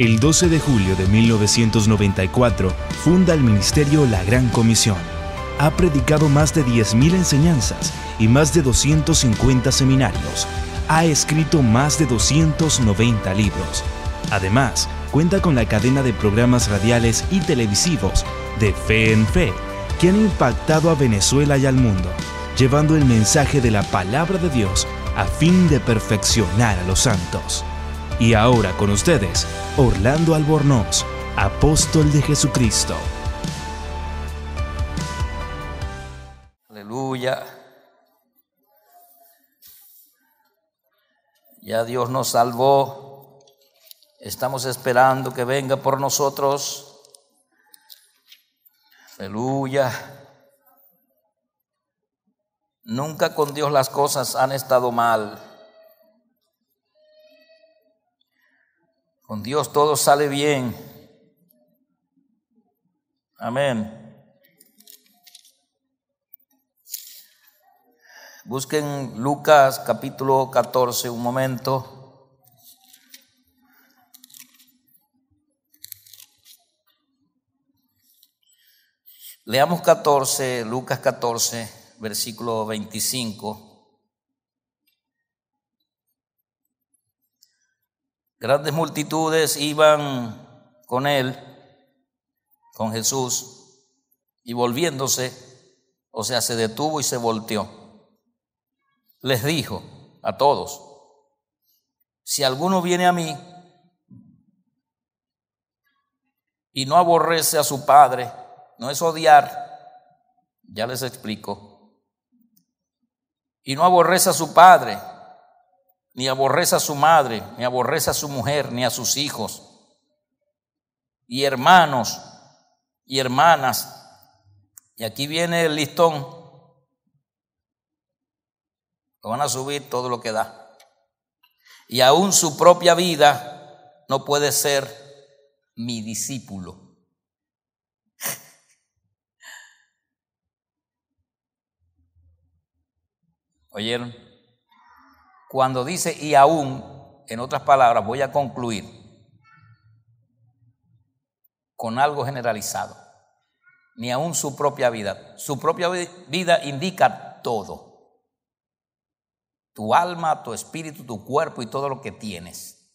El 12 de julio de 1994 funda el ministerio La Gran Comisión. Ha predicado más de 10.000 enseñanzas y más de 250 seminarios. Ha escrito más de 290 libros. Además, cuenta con la cadena de programas radiales y televisivos de Fe en Fe, que han impactado a Venezuela y al mundo, llevando el mensaje de la palabra de Dios a fin de perfeccionar a los santos. Y ahora con ustedes, Orlando Albornoz, apóstol de Jesucristo. Aleluya. Ya Dios nos salvó. Estamos esperando que venga por nosotros. Aleluya. Nunca con Dios las cosas han estado mal. Con Dios todo sale bien. Amén. Busquen Lucas capítulo 14 un momento. Leamos 14, Lucas 14, versículo 25. Grandes multitudes iban con él, con Jesús, y volviéndose, o sea, se detuvo y se volteó. Les dijo a todos, si alguno viene a mí y no aborrece a su padre, no es odiar, ya les explico, y no aborrece a su padre, ni aborrece a su madre, ni aborrece a su mujer, ni a sus hijos, y hermanos y hermanas. Y aquí viene el listón. Lo van a subir todo lo que da. Y aún su propia vida no puede ser mi discípulo. ¿Oyeron? cuando dice y aún, en otras palabras, voy a concluir con algo generalizado, ni aún su propia vida. Su propia vida indica todo. Tu alma, tu espíritu, tu cuerpo y todo lo que tienes.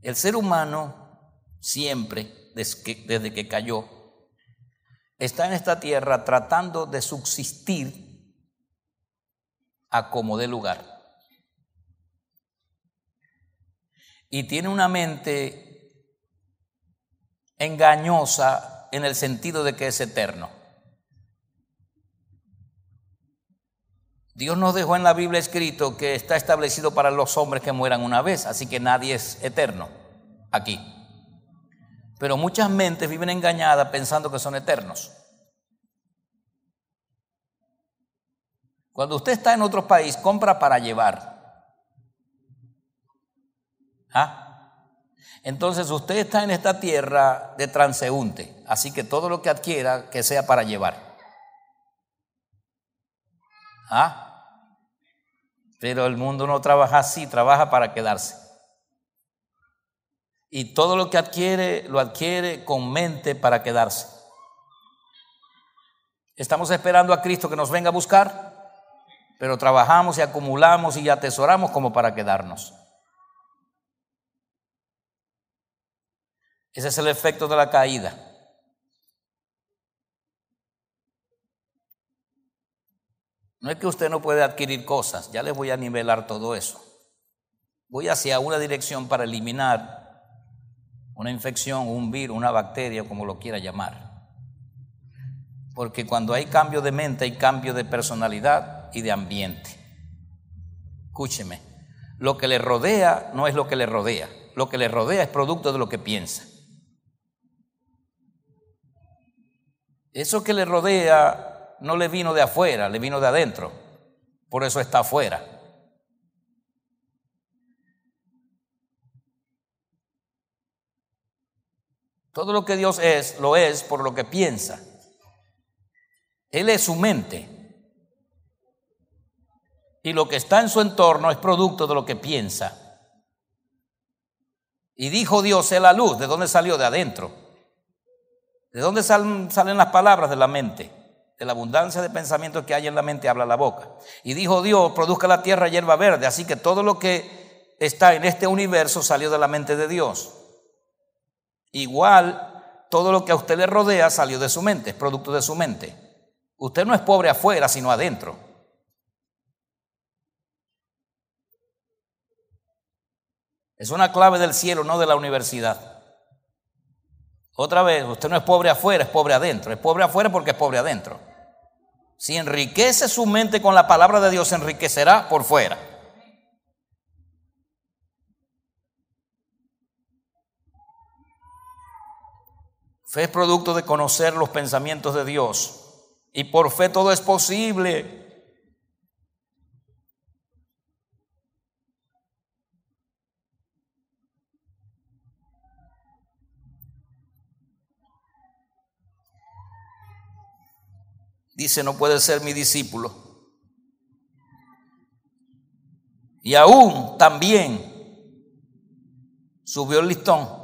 El ser humano siempre, desde que, desde que cayó, está en esta tierra tratando de subsistir a como de lugar. Y tiene una mente engañosa en el sentido de que es eterno. Dios nos dejó en la Biblia escrito que está establecido para los hombres que mueran una vez, así que nadie es eterno aquí. Pero muchas mentes viven engañadas pensando que son eternos. Cuando usted está en otro país, compra para llevar. ¿Ah? Entonces usted está en esta tierra de transeúnte, así que todo lo que adquiera que sea para llevar. ¿Ah? Pero el mundo no trabaja así, trabaja para quedarse. Y todo lo que adquiere, lo adquiere con mente para quedarse. Estamos esperando a Cristo que nos venga a buscar, pero trabajamos y acumulamos y atesoramos como para quedarnos. Ese es el efecto de la caída. No es que usted no puede adquirir cosas, ya les voy a nivelar todo eso. Voy hacia una dirección para eliminar una infección, un virus, una bacteria, como lo quiera llamar. Porque cuando hay cambio de mente, hay cambio de personalidad y de ambiente. Escúcheme, lo que le rodea no es lo que le rodea, lo que le rodea es producto de lo que piensa. Eso que le rodea no le vino de afuera, le vino de adentro, por eso está afuera. Todo lo que Dios es, lo es por lo que piensa. Él es su mente. Y lo que está en su entorno es producto de lo que piensa. Y dijo Dios, es la luz. ¿De dónde salió? De adentro. ¿De dónde salen, salen las palabras de la mente? De la abundancia de pensamientos que hay en la mente habla la boca. Y dijo Dios, produzca la tierra hierba verde. Así que todo lo que está en este universo salió de la mente de Dios. Igual, todo lo que a usted le rodea salió de su mente, es producto de su mente. Usted no es pobre afuera, sino adentro. Es una clave del cielo, no de la universidad. Otra vez, usted no es pobre afuera, es pobre adentro. Es pobre afuera porque es pobre adentro. Si enriquece su mente con la palabra de Dios, enriquecerá por fuera. Fe es producto de conocer los pensamientos de Dios. Y por fe todo es posible. Dice, no puede ser mi discípulo. Y aún también subió el listón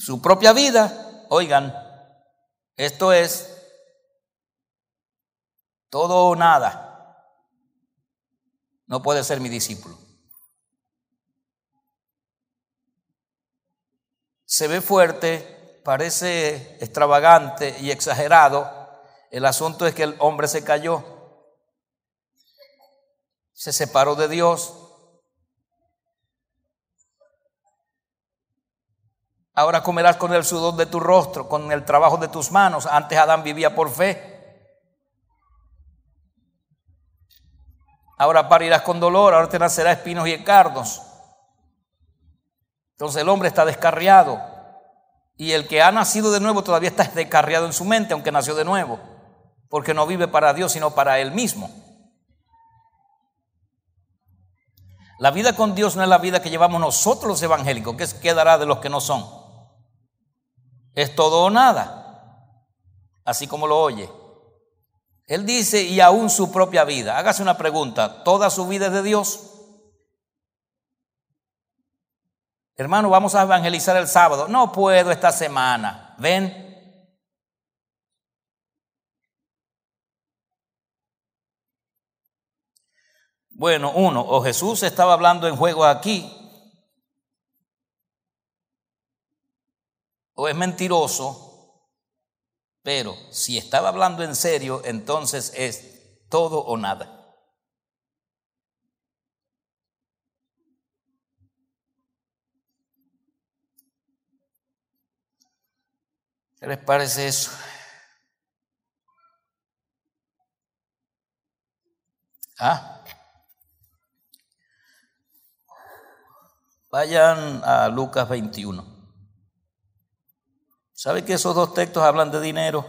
su propia vida, oigan, esto es todo o nada, no puede ser mi discípulo. Se ve fuerte, parece extravagante y exagerado. El asunto es que el hombre se cayó, se separó de Dios, Ahora comerás con el sudor de tu rostro, con el trabajo de tus manos. Antes Adán vivía por fe. Ahora parirás con dolor, ahora te nacerá espinos y encarnos. Entonces el hombre está descarriado. Y el que ha nacido de nuevo todavía está descarriado en su mente, aunque nació de nuevo. Porque no vive para Dios, sino para él mismo. La vida con Dios no es la vida que llevamos nosotros los evangélicos. ¿Qué quedará de los que no son? Es todo o nada, así como lo oye. Él dice, y aún su propia vida. Hágase una pregunta, ¿toda su vida es de Dios? Hermano, vamos a evangelizar el sábado. No puedo esta semana. Ven. Bueno, uno, o Jesús estaba hablando en juego aquí, es mentiroso, pero si estaba hablando en serio, entonces es todo o nada. ¿Qué les parece eso? Ah. Vayan a Lucas 21. ¿Sabe que esos dos textos hablan de dinero?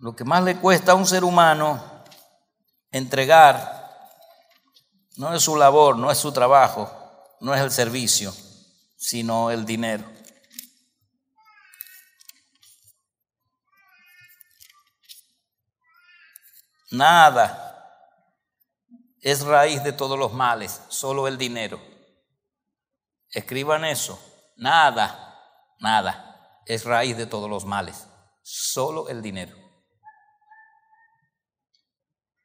Lo que más le cuesta a un ser humano entregar no es su labor, no es su trabajo, no es el servicio, sino el dinero. Nada es raíz de todos los males, solo el dinero. Escriban eso. Nada, nada es raíz de todos los males, solo el dinero.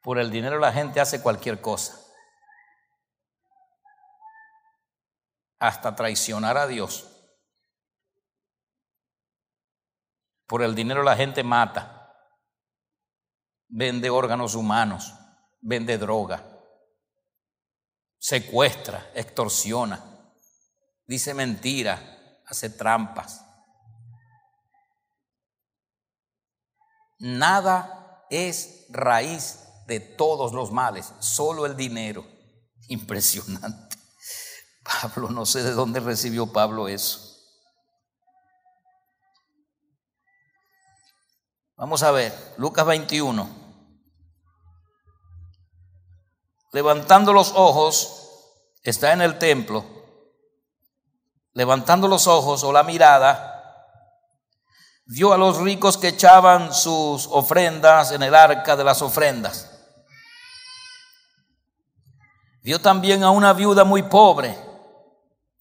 Por el dinero la gente hace cualquier cosa. Hasta traicionar a Dios. Por el dinero la gente mata, vende órganos humanos, vende droga, secuestra, extorsiona, dice mentira, hace trampas. Nada es raíz de todos los males, solo el dinero. Impresionante. Pablo, no sé de dónde recibió Pablo eso. Vamos a ver, Lucas 21 levantando los ojos, está en el templo, levantando los ojos o la mirada, vio a los ricos que echaban sus ofrendas en el arca de las ofrendas. Vio también a una viuda muy pobre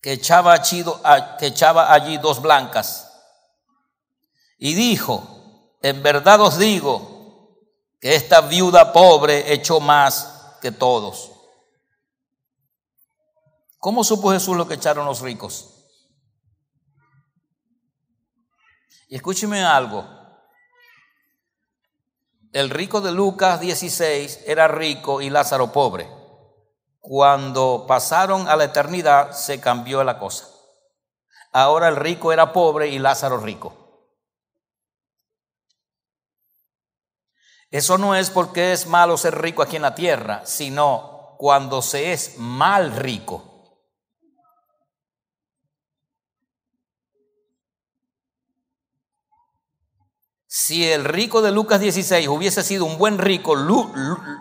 que echaba, que echaba allí dos blancas. Y dijo, en verdad os digo que esta viuda pobre echó más que todos. ¿Cómo supo Jesús lo que echaron los ricos? Y escúcheme algo. El rico de Lucas 16 era rico y Lázaro pobre. Cuando pasaron a la eternidad se cambió la cosa. Ahora el rico era pobre y Lázaro rico. Eso no es porque es malo ser rico aquí en la tierra, sino cuando se es mal rico. Si el rico de Lucas 16 hubiese sido un buen rico,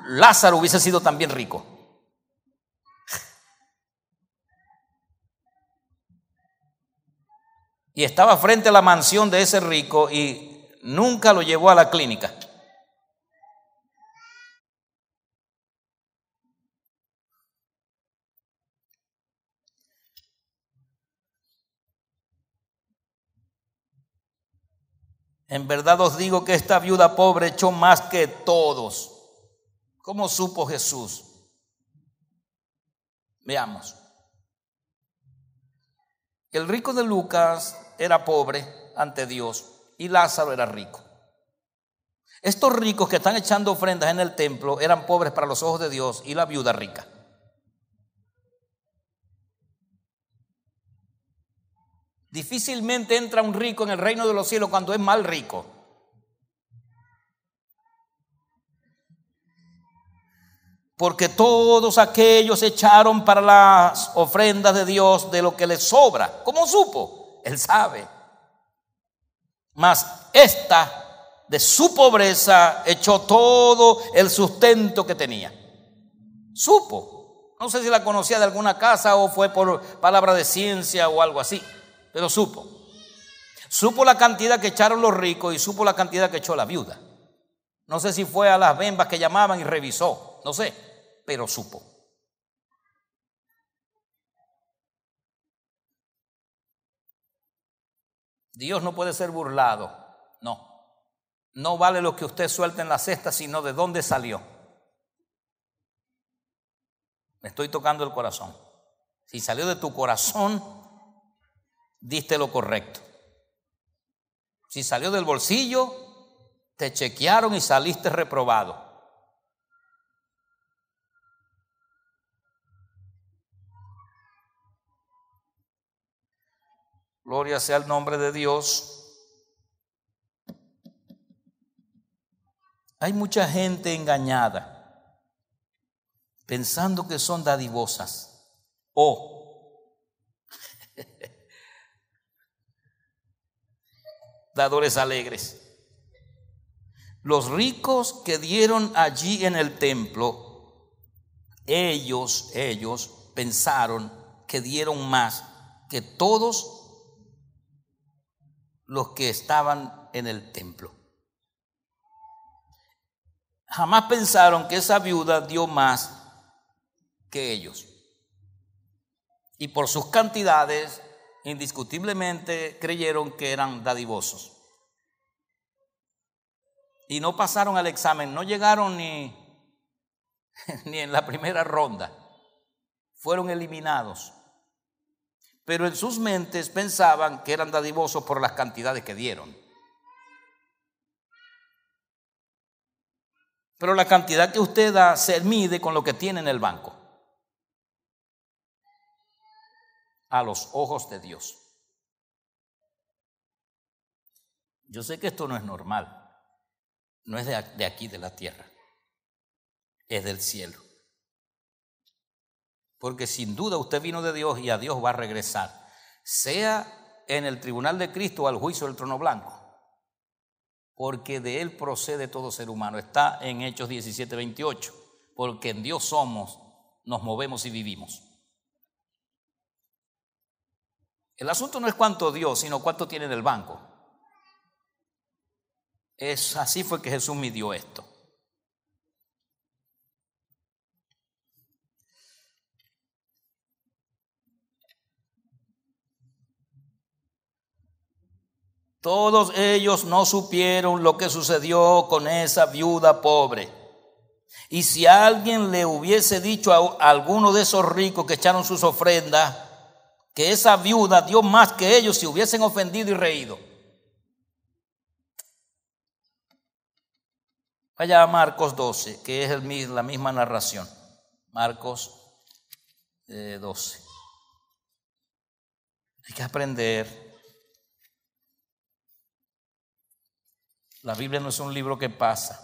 Lázaro hubiese sido también rico. Y estaba frente a la mansión de ese rico y nunca lo llevó a la clínica. En verdad os digo que esta viuda pobre echó más que todos. ¿Cómo supo Jesús? Veamos. El rico de Lucas era pobre ante Dios y Lázaro era rico. Estos ricos que están echando ofrendas en el templo eran pobres para los ojos de Dios y la viuda rica. Difícilmente entra un rico en el reino de los cielos cuando es mal rico. Porque todos aquellos echaron para las ofrendas de Dios de lo que les sobra. ¿Cómo supo? Él sabe. Mas esta de su pobreza echó todo el sustento que tenía. Supo. No sé si la conocía de alguna casa o fue por palabra de ciencia o algo así. Pero supo. Supo la cantidad que echaron los ricos y supo la cantidad que echó la viuda. No sé si fue a las bembas que llamaban y revisó, no sé, pero supo. Dios no puede ser burlado, no. No vale lo que usted suelte en la cesta, sino de dónde salió. Me estoy tocando el corazón. Si salió de tu corazón, diste lo correcto. Si salió del bolsillo, te chequearon y saliste reprobado. Gloria sea el nombre de Dios. Hay mucha gente engañada, pensando que son dadivosas o dadores alegres. Los ricos que dieron allí en el templo, ellos, ellos pensaron que dieron más que todos los que estaban en el templo. Jamás pensaron que esa viuda dio más que ellos. Y por sus cantidades indiscutiblemente creyeron que eran dadivosos. Y no pasaron al examen, no llegaron ni, ni en la primera ronda. Fueron eliminados. Pero en sus mentes pensaban que eran dadivosos por las cantidades que dieron. Pero la cantidad que usted da se mide con lo que tiene en el banco. a los ojos de Dios. Yo sé que esto no es normal, no es de aquí, de la tierra, es del cielo. Porque sin duda usted vino de Dios y a Dios va a regresar, sea en el tribunal de Cristo o al juicio del trono blanco, porque de Él procede todo ser humano. Está en Hechos 17, 28, porque en Dios somos, nos movemos y vivimos. El asunto no es cuánto dio, sino cuánto tiene en el banco. Es así fue que Jesús midió esto. Todos ellos no supieron lo que sucedió con esa viuda pobre. Y si alguien le hubiese dicho a alguno de esos ricos que echaron sus ofrendas, que esa viuda dio más que ellos si hubiesen ofendido y reído. Vaya a Marcos 12, que es el, la misma narración. Marcos 12. Eh, Hay que aprender. La Biblia no es un libro que pasa.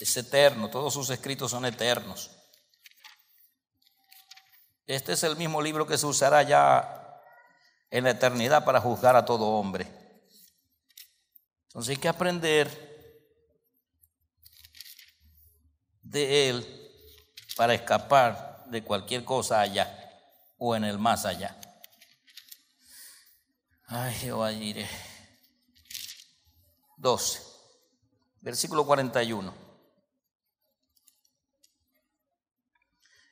Es eterno, todos sus escritos son eternos. Este es el mismo libro que se usará ya en la eternidad para juzgar a todo hombre. Entonces hay que aprender de él para escapar de cualquier cosa allá o en el más allá. Ay, Jehová iré. 12, versículo 41.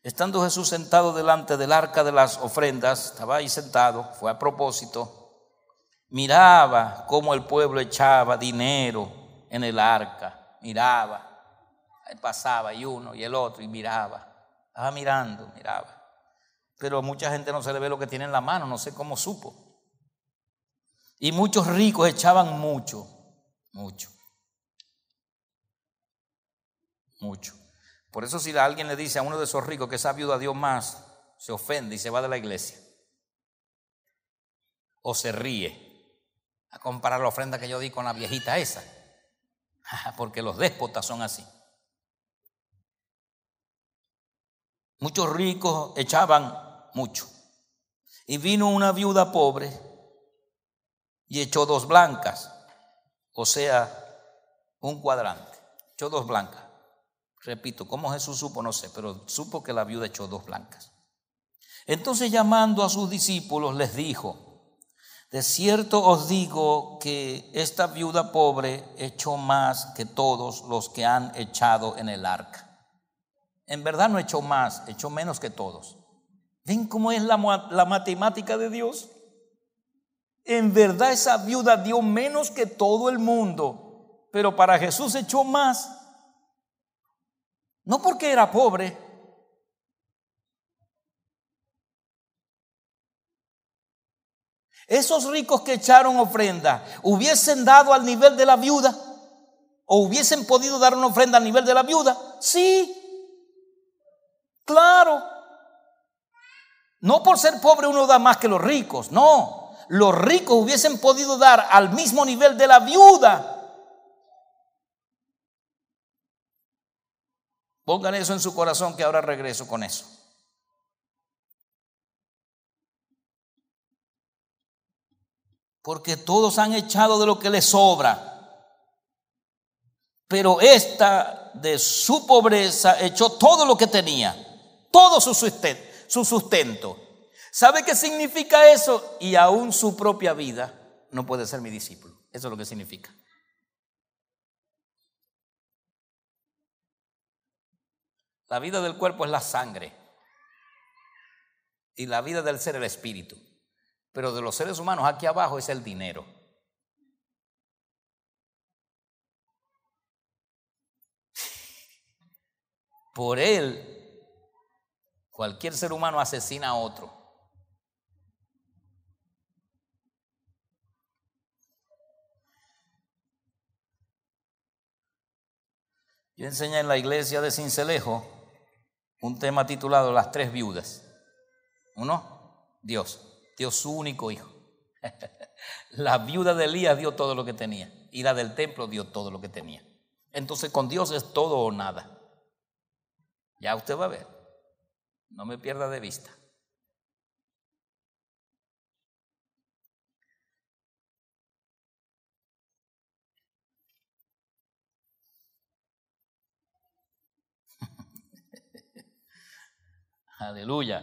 Estando Jesús sentado delante del arca de las ofrendas, estaba ahí sentado, fue a propósito, miraba cómo el pueblo echaba dinero en el arca, miraba, pasaba y uno y el otro y miraba, estaba mirando, miraba. Pero a mucha gente no se le ve lo que tiene en la mano, no sé cómo supo. Y muchos ricos echaban mucho, mucho, mucho. Por eso si alguien le dice a uno de esos ricos que esa viuda dio más, se ofende y se va de la iglesia. O se ríe a comparar la ofrenda que yo di con la viejita esa. Ah, porque los déspotas son así. Muchos ricos echaban mucho. Y vino una viuda pobre y echó dos blancas, o sea, un cuadrante. Echó dos blancas. Repito, ¿cómo Jesús supo? No sé, pero supo que la viuda echó dos blancas. Entonces llamando a sus discípulos les dijo, de cierto os digo que esta viuda pobre echó más que todos los que han echado en el arca. En verdad no echó más, echó menos que todos. ¿Ven cómo es la, matemática de Dios? En verdad esa viuda dio menos que todo el mundo, pero para Jesús echó más no porque era pobre. Esos ricos que echaron ofrenda, ¿hubiesen dado al nivel de la viuda? ¿O hubiesen podido dar una ofrenda al nivel de la viuda? Sí. Claro. No por ser pobre uno da más que los ricos, no. Los ricos hubiesen podido dar al mismo nivel de la viuda Pongan eso en su corazón que ahora regreso con eso. Porque todos han echado de lo que les sobra. Pero esta de su pobreza echó todo lo que tenía, todo su sustento. ¿Sabe qué significa eso? Y aún su propia vida no puede ser mi discípulo. Eso es lo que significa. La vida del cuerpo es la sangre y la vida del ser el espíritu. Pero de los seres humanos aquí abajo es el dinero. Por él, cualquier ser humano asesina a otro. Yo enseñé en la iglesia de Cincelejo un tema titulado Las tres viudas. Uno, Dios, Dios su único hijo. la viuda de Elías dio todo lo que tenía y la del templo dio todo lo que tenía. Entonces con Dios es todo o nada. Ya usted va a ver. No me pierda de vista. Aleluya.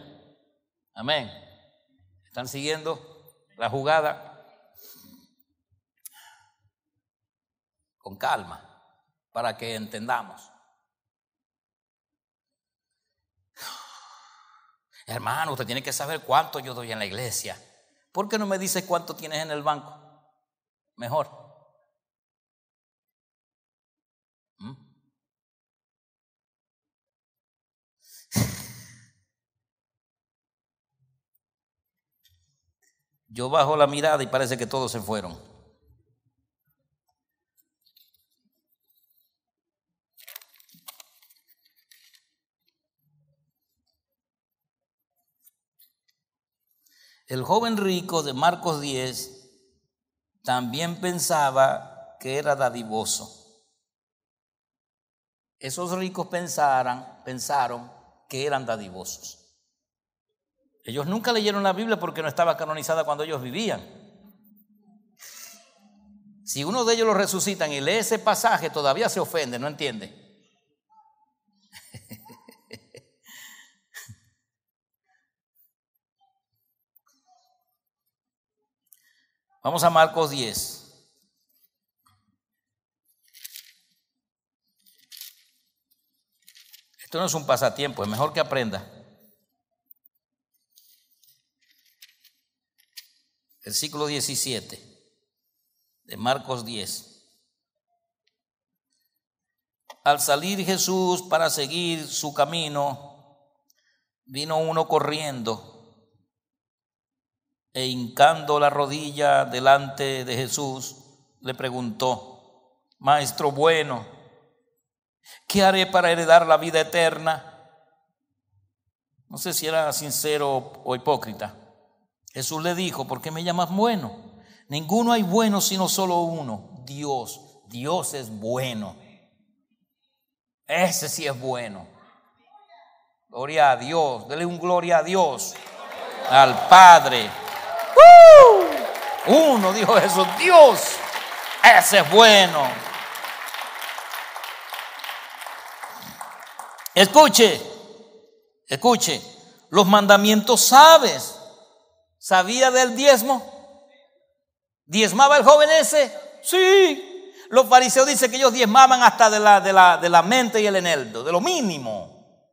Amén. ¿Están siguiendo la jugada? Con calma, para que entendamos. Hermano, usted tiene que saber cuánto yo doy en la iglesia. ¿Por qué no me dice cuánto tienes en el banco? Mejor. Yo bajo la mirada y parece que todos se fueron. El joven rico de Marcos 10 también pensaba que era dadivoso. Esos ricos pensaran, pensaron que eran dadivosos. Ellos nunca leyeron la Biblia porque no estaba canonizada cuando ellos vivían. Si uno de ellos lo resucitan y lee ese pasaje, todavía se ofende, no entiende. Vamos a Marcos 10. Esto no es un pasatiempo, es mejor que aprenda. versículo 17 de Marcos 10. Al salir Jesús para seguir su camino, vino uno corriendo e hincando la rodilla delante de Jesús, le preguntó, Maestro bueno, ¿qué haré para heredar la vida eterna? No sé si era sincero o hipócrita. Jesús le dijo, ¿por qué me llamas bueno? Ninguno hay bueno sino solo uno, Dios. Dios es bueno. Ese sí es bueno. Gloria a Dios. Dele un gloria a Dios. Al Padre. Uno, dijo Jesús. Dios. Ese es bueno. Escuche. Escuche. Los mandamientos sabes. ¿Sabía del diezmo? ¿Diezmaba el joven ese? Sí. Los fariseos dicen que ellos diezmaban hasta de la, de la, mente y el eneldo, de lo mínimo.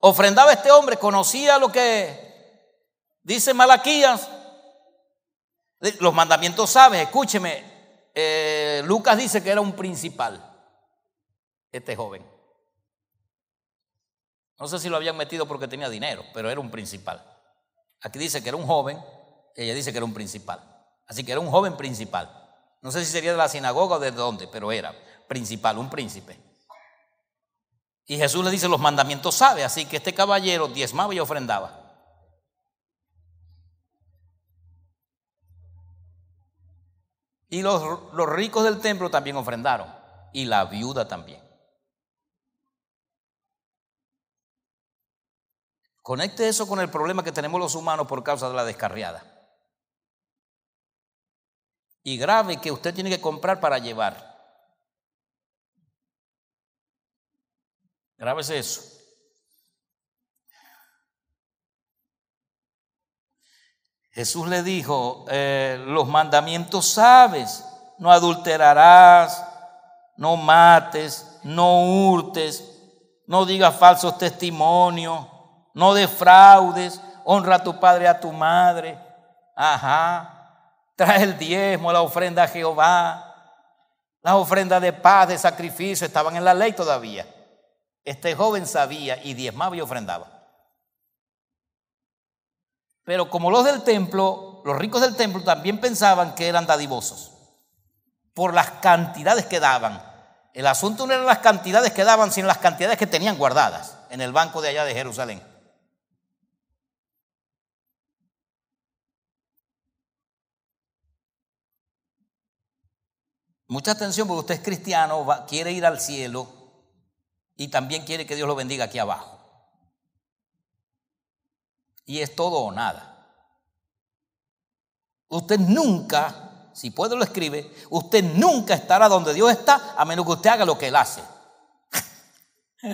Ofrendaba este hombre, conocía lo que dice Malaquías. Los mandamientos saben, escúcheme. Eh, Lucas dice que era un principal, este joven. No sé si lo habían metido porque tenía dinero, pero era un principal. Aquí dice que era un joven, ella dice que era un principal. Así que era un joven principal. No sé si sería de la sinagoga o de dónde, pero era principal, un príncipe. Y Jesús le dice, los mandamientos sabe, así que este caballero diezmaba y ofrendaba. Y los, los ricos del templo también ofrendaron, y la viuda también. Conecte eso con el problema que tenemos los humanos por causa de la descarriada. Y grave que usted tiene que comprar para llevar. Grave es eso. Jesús le dijo, eh, los mandamientos sabes, no adulterarás, no mates, no hurtes, no digas falsos testimonios no defraudes, honra a tu padre y a tu madre. Ajá. Trae el diezmo, la ofrenda a Jehová. Las ofrendas de paz, de sacrificio, estaban en la ley todavía. Este joven sabía y diezmaba y ofrendaba. Pero como los del templo, los ricos del templo también pensaban que eran dadivosos por las cantidades que daban. El asunto no eran las cantidades que daban, sino las cantidades que tenían guardadas en el banco de allá de Jerusalén. Mucha atención porque usted es cristiano, quiere ir al cielo y también quiere que Dios lo bendiga aquí abajo. Y es todo o nada. Usted nunca, si puede lo escribe, usted nunca estará donde Dios está a menos que usted haga lo que Él hace.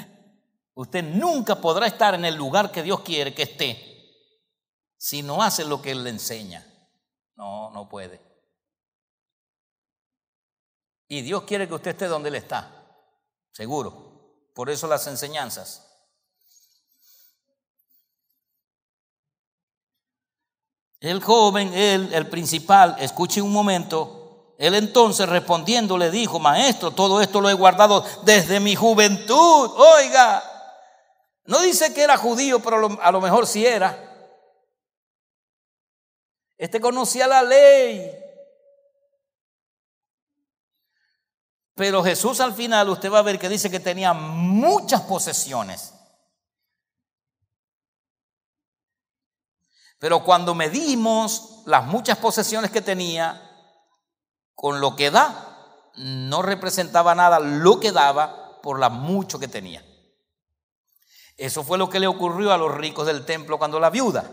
usted nunca podrá estar en el lugar que Dios quiere que esté si no hace lo que Él le enseña. No, no puede. Y Dios quiere que usted esté donde Él está, seguro. Por eso las enseñanzas. El joven, él, el principal, escuche un momento. Él entonces respondiendo le dijo, maestro, todo esto lo he guardado desde mi juventud. Oiga, no dice que era judío, pero a lo mejor sí era. Este conocía la ley. Pero Jesús al final usted va a ver que dice que tenía muchas posesiones. Pero cuando medimos las muchas posesiones que tenía con lo que da, no representaba nada lo que daba por la mucho que tenía. Eso fue lo que le ocurrió a los ricos del templo cuando la viuda,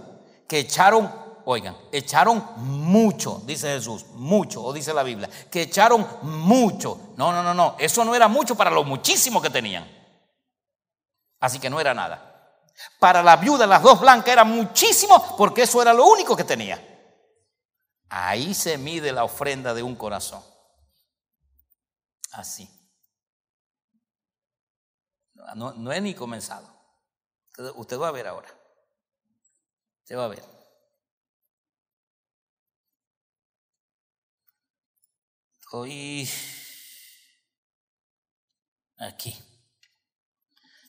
que echaron Oigan, echaron mucho, dice Jesús, mucho, o dice la Biblia, que echaron mucho. No, no, no, no, eso no era mucho para lo muchísimo que tenían. Así que no era nada. Para la viuda, las dos blancas era muchísimo porque eso era lo único que tenía. Ahí se mide la ofrenda de un corazón. Así. No, no he ni comenzado. Usted va a ver ahora. Usted va a ver. aquí.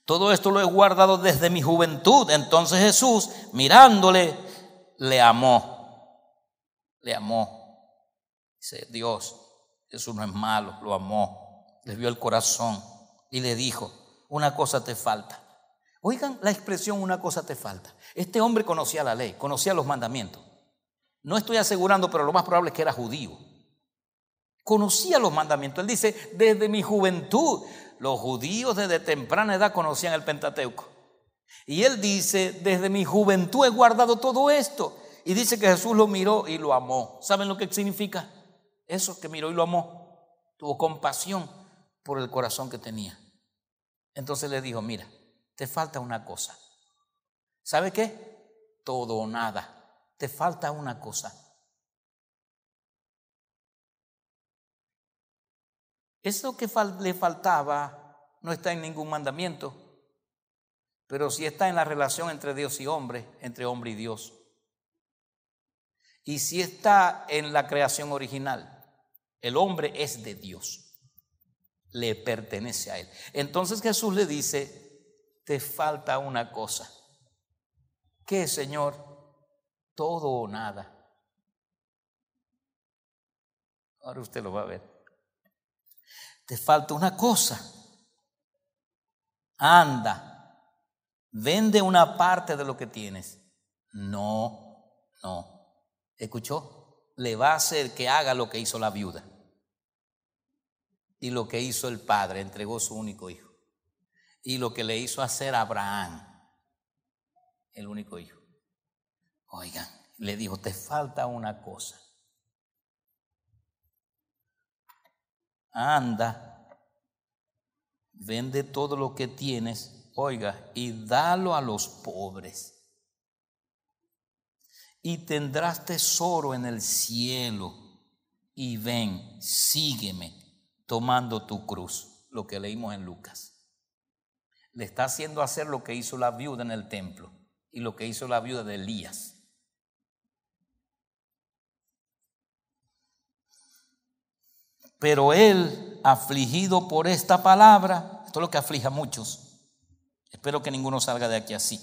Todo esto lo he guardado desde mi juventud. Entonces Jesús, mirándole, le amó. Le amó. Dice Dios, Jesús no es malo, lo amó. Le vio el corazón y le dijo, una cosa te falta. Oigan la expresión una cosa te falta. Este hombre conocía la ley, conocía los mandamientos. No estoy asegurando, pero lo más probable es que era judío conocía los mandamientos. Él dice, desde mi juventud, los judíos desde temprana edad conocían el Pentateuco. Y él dice, desde mi juventud he guardado todo esto. Y dice que Jesús lo miró y lo amó. ¿Saben lo que significa? Eso que miró y lo amó. Tuvo compasión por el corazón que tenía. Entonces le dijo, mira, te falta una cosa. ¿Sabe qué? Todo o nada. Te falta una cosa. Eso que le faltaba no está en ningún mandamiento, pero si está en la relación entre Dios y hombre, entre hombre y Dios. Y si está en la creación original. El hombre es de Dios, le pertenece a él. Entonces Jesús le dice, te falta una cosa. ¿Qué, Señor? Todo o nada. Ahora usted lo va a ver te falta una cosa. Anda, vende una parte de lo que tienes. No, no. ¿Escuchó? Le va a hacer que haga lo que hizo la viuda y lo que hizo el padre, entregó su único hijo. Y lo que le hizo hacer Abraham, el único hijo. Oigan, le dijo, te falta una cosa. anda, vende todo lo que tienes, oiga, y dalo a los pobres. Y tendrás tesoro en el cielo. Y ven, sígueme tomando tu cruz, lo que leímos en Lucas. Le está haciendo hacer lo que hizo la viuda en el templo y lo que hizo la viuda de Elías. Pero él, afligido por esta palabra, esto es lo que aflige a muchos, espero que ninguno salga de aquí así,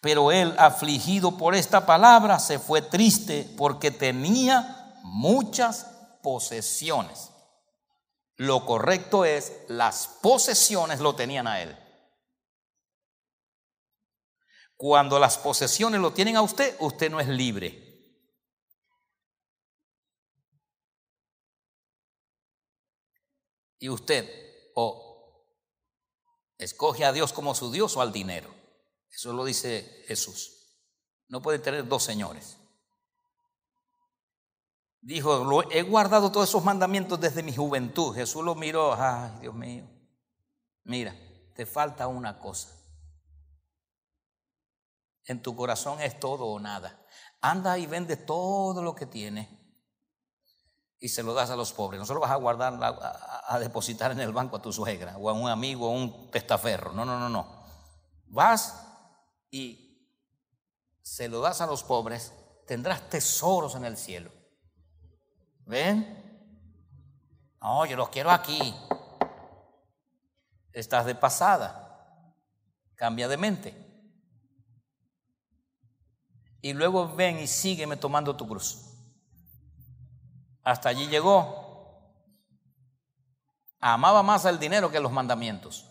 pero él, afligido por esta palabra, se fue triste porque tenía muchas posesiones. Lo correcto es, las posesiones lo tenían a él. Cuando las posesiones lo tienen a usted, usted no es libre. Y usted o escoge a Dios como su Dios o al dinero. Eso lo dice Jesús. No puede tener dos señores. Dijo, he guardado todos esos mandamientos desde mi juventud. Jesús lo miró, ay Dios mío, mira, te falta una cosa. En tu corazón es todo o nada. Anda y vende todo lo que tienes y se lo das a los pobres. No se lo vas a guardar, a, depositar en el banco a tu suegra o a un amigo o a un testaferro. No, no, no, no. Vas y se lo das a los pobres, tendrás tesoros en el cielo. ¿Ven? No, yo los quiero aquí. Estás de pasada. Cambia de mente. Y luego ven y sígueme tomando tu cruz. Hasta allí llegó. Amaba más el dinero que los mandamientos.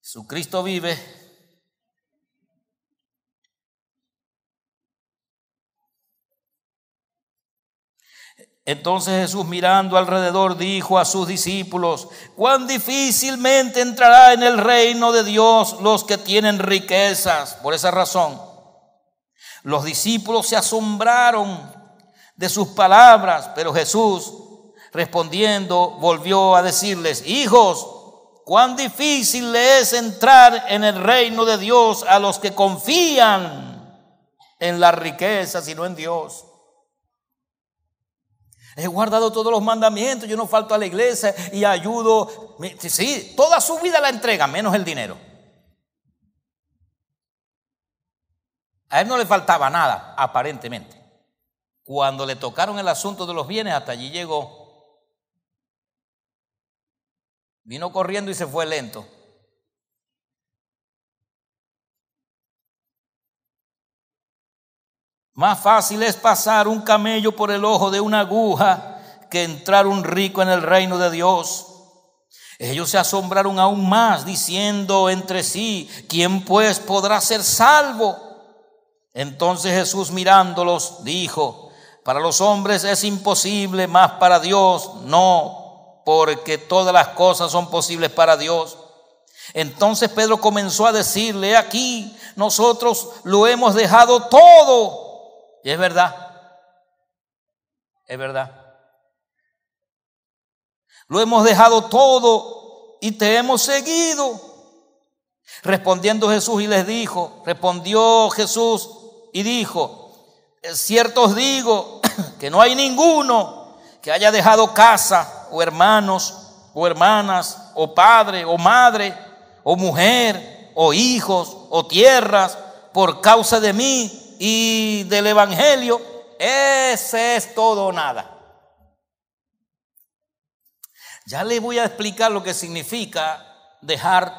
Su Cristo vive. Entonces Jesús mirando alrededor dijo a sus discípulos, cuán difícilmente entrará en el reino de Dios los que tienen riquezas. Por esa razón, los discípulos se asombraron de sus palabras, pero Jesús, respondiendo, volvió a decirles, hijos, cuán difícil le es entrar en el reino de Dios a los que confían en la riqueza, sino en Dios. He guardado todos los mandamientos, yo no falto a la iglesia y ayudo. Sí, toda su vida la entrega, menos el dinero. A él no le faltaba nada, aparentemente. Cuando le tocaron el asunto de los bienes, hasta allí llegó. Vino corriendo y se fue lento. Más fácil es pasar un camello por el ojo de una aguja que entrar un rico en el reino de Dios. Ellos se asombraron aún más, diciendo entre sí, ¿quién pues podrá ser salvo? Entonces Jesús mirándolos dijo, para los hombres es imposible, más para Dios no, porque todas las cosas son posibles para Dios. Entonces Pedro comenzó a decirle, aquí nosotros lo hemos dejado todo. Y es verdad, es verdad. Lo hemos dejado todo y te hemos seguido. Respondiendo Jesús y les dijo, respondió Jesús y dijo, ciertos digo que no hay ninguno que haya dejado casa o hermanos o hermanas o padre o madre o mujer o hijos o tierras por causa de mí y del Evangelio, ese es todo o nada. Ya les voy a explicar lo que significa dejar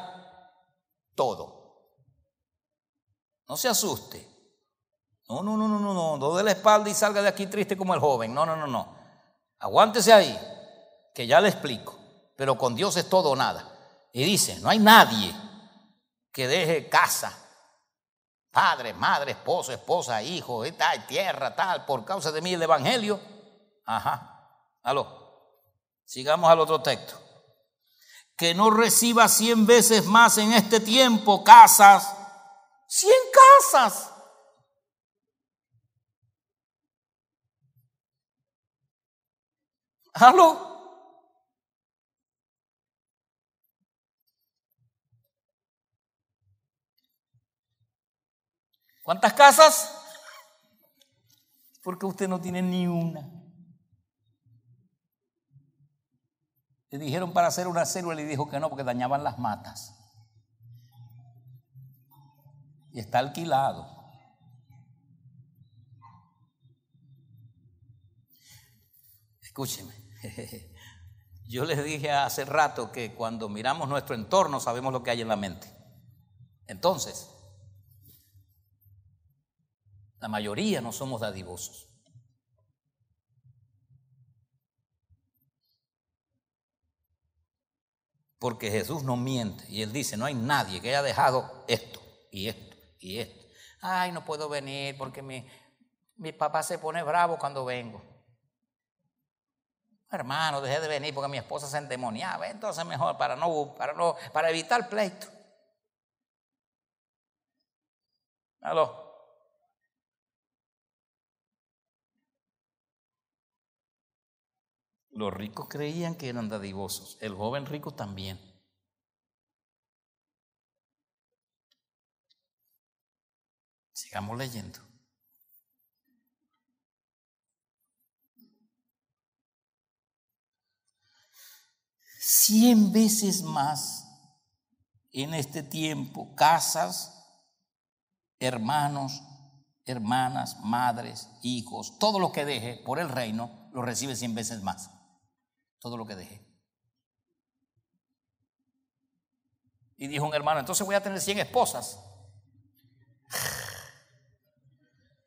todo. No se asuste. No, no, no, no, no, no, do de la espalda y salga de aquí triste como el joven. No, no, no, no. Aguántese ahí, que ya le explico. Pero con Dios es todo o nada. Y dice, no hay nadie que deje casa, padre, madre, esposo, esposa, hijo, y tal, tierra, tal, por causa de mí el Evangelio. Ajá, aló. Sigamos al otro texto. Que no reciba cien veces más en este tiempo casas. Cien casas Halo. ¿Cuántas casas? Porque usted no tiene ni una. Le dijeron para hacer una célula y dijo que no, porque dañaban las matas. Y está alquilado. Escúcheme. Yo les dije hace rato que cuando miramos nuestro entorno sabemos lo que hay en la mente. Entonces, la mayoría no somos dadivosos. Porque Jesús no miente y él dice, no hay nadie que haya dejado esto y esto y esto. Ay, no puedo venir porque mi, mi papá se pone bravo cuando vengo. Hermano, dejé de venir porque mi esposa se endemoniaba. Entonces mejor para no, para para evitar pleito. Aló. Los ricos creían que eran dadivosos, el joven rico también. Sigamos leyendo. cien veces más en este tiempo casas, hermanos, hermanas, madres, hijos, todo lo que deje por el reino lo recibe cien veces más. Todo lo que deje. Y dijo un hermano, entonces voy a tener 100 esposas.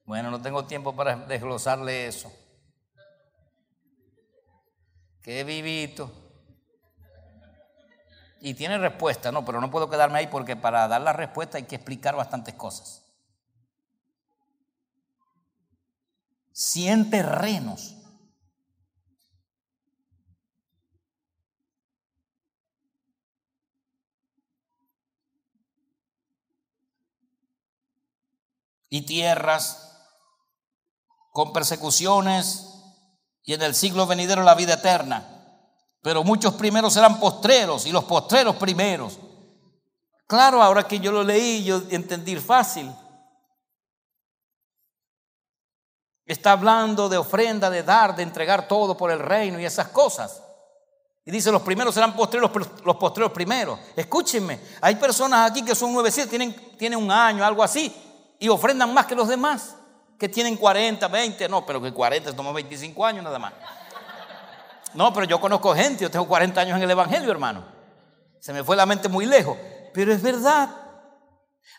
Bueno, no tengo tiempo para desglosarle eso. Qué vivito. Y tiene respuesta, no, pero no puedo quedarme ahí porque para dar la respuesta hay que explicar bastantes cosas. Cien terrenos. Y tierras con persecuciones y en el siglo venidero la vida eterna. Pero muchos primeros eran postreros y los postreros primeros. Claro, ahora que yo lo leí, yo entendí fácil. Está hablando de ofrenda, de dar, de entregar todo por el reino y esas cosas. Y dice, los primeros serán postreros, los postreros primeros. Escúchenme, hay personas aquí que son 900 tienen, tienen un año, algo así, y ofrendan más que los demás, que tienen 40, 20, no, pero que 40, toma 25 años nada más. No, pero yo conozco gente, yo tengo 40 años en el Evangelio, hermano. Se me fue la mente muy lejos, pero es verdad.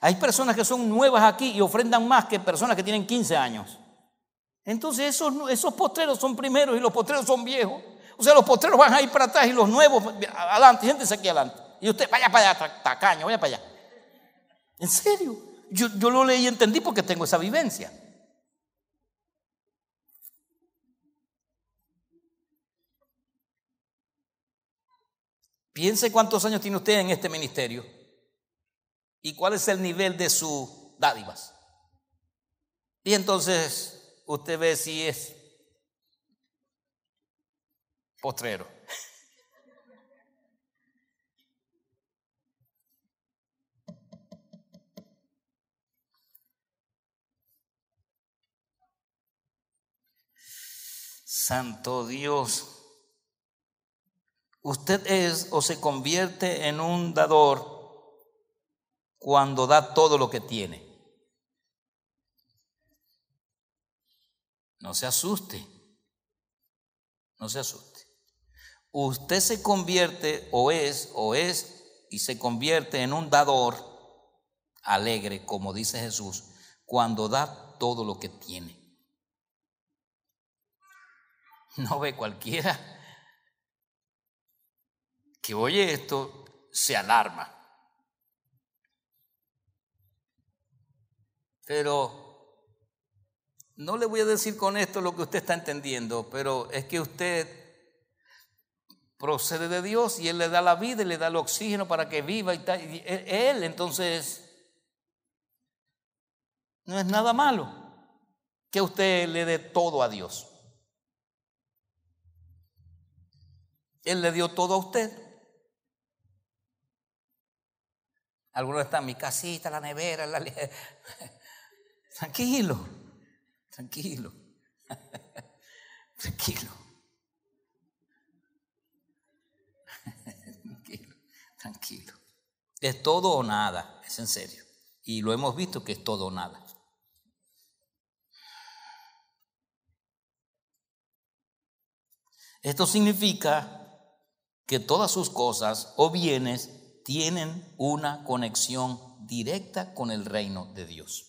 Hay personas que son nuevas aquí y ofrendan más que personas que tienen 15 años. Entonces esos, esos postreros son primeros y los postreros son viejos. O sea, los postreros van a ir para atrás y los nuevos adelante, Gente, aquí adelante. Y usted, vaya para allá, tacaño, vaya para allá. En serio, yo, yo lo leí y entendí porque tengo esa vivencia. Piense cuántos años tiene usted en este ministerio y cuál es el nivel de sus dádivas. Y entonces usted ve si es postrero. Santo Dios. Usted es o se convierte en un dador cuando da todo lo que tiene. No se asuste. No se asuste. Usted se convierte o es o es y se convierte en un dador alegre, como dice Jesús, cuando da todo lo que tiene. No ve cualquiera que oye esto se alarma. Pero no le voy a decir con esto lo que usted está entendiendo, pero es que usted procede de Dios y Él le da la vida y le da el oxígeno para que viva y él entonces no es nada malo que usted le dé todo a Dios. Él le dio todo a usted. Algunos están en mi casita, la nevera, la... Tranquilo, tranquilo, tranquilo. tranquilo, tranquilo. Es todo o nada, es en serio. Y lo hemos visto que es todo o nada. Esto significa que todas sus cosas o bienes tienen una conexión directa con el reino de Dios.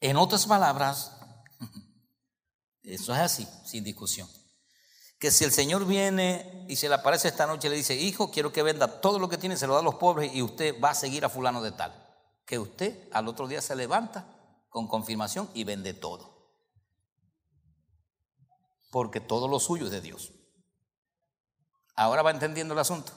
En otras palabras, eso es así, sin discusión. Que si el Señor viene y se le aparece esta noche y le dice, hijo, quiero que venda todo lo que tiene, se lo da a los pobres y usted va a seguir a fulano de tal. Que usted al otro día se levanta con confirmación y vende todo. Porque todo lo suyo es de Dios. Ahora va entendiendo el asunto.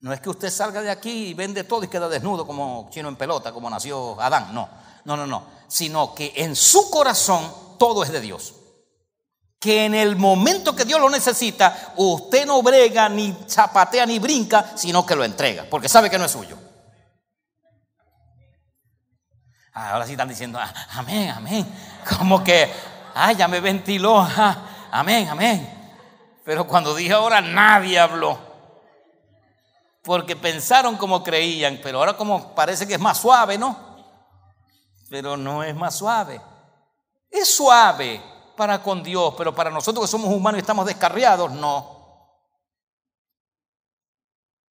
No es que usted salga de aquí y vende todo y queda desnudo como chino en pelota, como nació Adán. No, no, no, no. Sino que en su corazón todo es de Dios. Que en el momento que Dios lo necesita, usted no brega, ni zapatea, ni brinca, sino que lo entrega, porque sabe que no es suyo. Ahora sí están diciendo, ah, amén, amén. Como que, ay, ah, ya me ventiló. amén, amén. Pero cuando dije ahora, nadie habló. Porque pensaron como creían, pero ahora como parece que es más suave, ¿no? Pero no es más suave. Es suave para con Dios, pero para nosotros que somos humanos y estamos descarriados, no.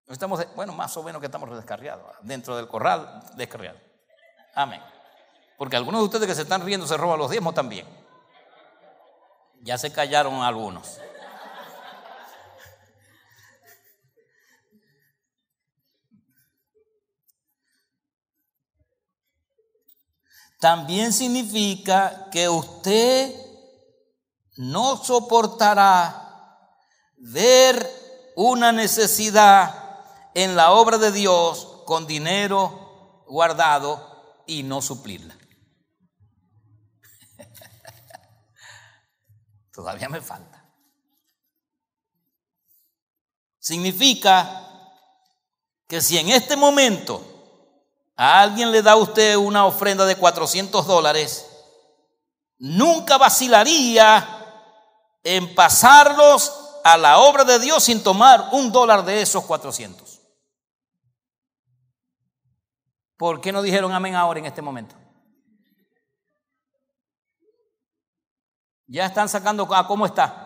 Estamos, bueno, más o menos que estamos descarriados, dentro del corral, descarriados. Amén. Porque algunos de ustedes que se están riendo se roban los diezmos también. Ya se callaron algunos. también significa que usted no soportará ver una necesidad en la obra de Dios con dinero guardado y no suplirla. Todavía me falta. Significa que si en este momento alguien le da usted una ofrenda de 400 dólares, nunca vacilaría en pasarlos a la obra de Dios sin tomar un dólar de esos 400. ¿Por qué no dijeron amén ahora en este momento? Ya están sacando a cómo está.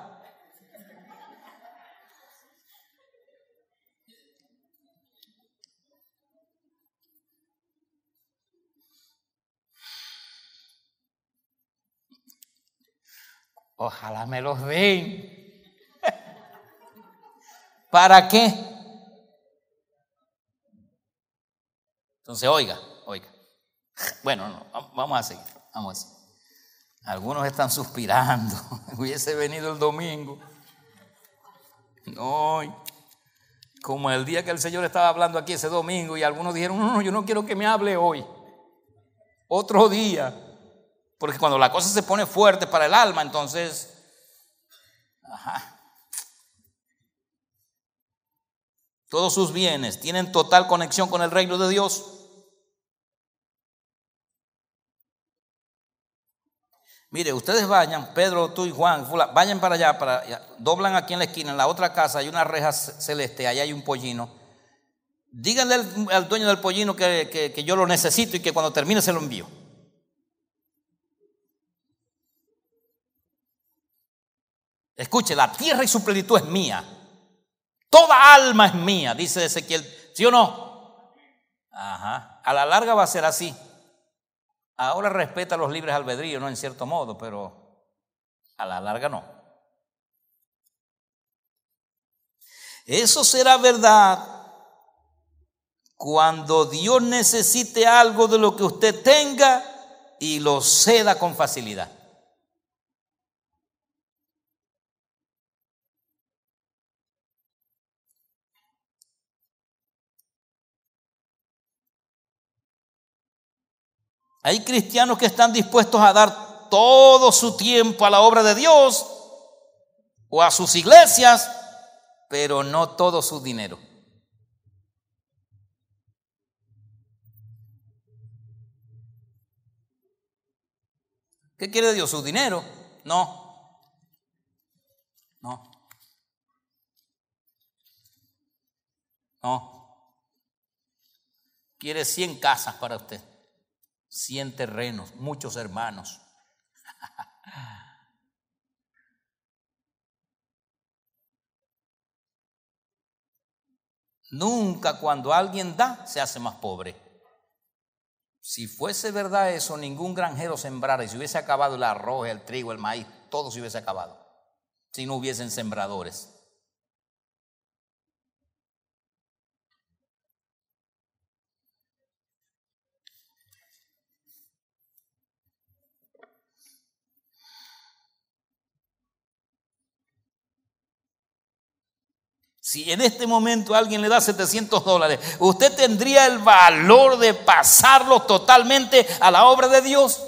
Ojalá me los den. ¿Para qué? Entonces, oiga, oiga. Bueno, vamos a seguir, vamos Algunos están suspirando. Hubiese venido el domingo. No, como el día que el Señor estaba hablando aquí ese domingo y algunos dijeron, no, no, yo no quiero que me hable hoy. Otro día. Porque cuando la cosa se pone fuerte para el alma, entonces... Todos sus bienes tienen total conexión con el reino de Dios. Mire, ustedes vayan, Pedro, tú y Juan, vayan para allá, para doblan aquí en la esquina, en la otra casa hay una reja celeste, allá hay un pollino. Díganle al, dueño del pollino que yo lo necesito y que cuando termine se lo envío. Escuche, la tierra y su plenitud es mía. Toda alma es mía, dice Ezequiel. ¿Sí o no? Ajá. A la larga va a ser así. Ahora respeta los libres albedríos, ¿no? En cierto modo, pero a la larga no. Eso será verdad cuando Dios necesite algo de lo que usted tenga y lo ceda con facilidad. Hay cristianos que están dispuestos a dar todo su tiempo a la obra de Dios o a sus iglesias, pero no todo su dinero. ¿Qué quiere Dios? ¿Su dinero? No. No. No. Quiere 100 casas para usted. 100 terrenos, muchos hermanos. Nunca cuando alguien da se hace más pobre. Si fuese verdad eso, ningún granjero sembrara y se hubiese acabado el arroz, el trigo, el maíz, todo se hubiese acabado, si no hubiesen sembradores. Si en este momento alguien le da 700 dólares, ¿usted tendría el valor de pasarlo totalmente a la obra de Dios?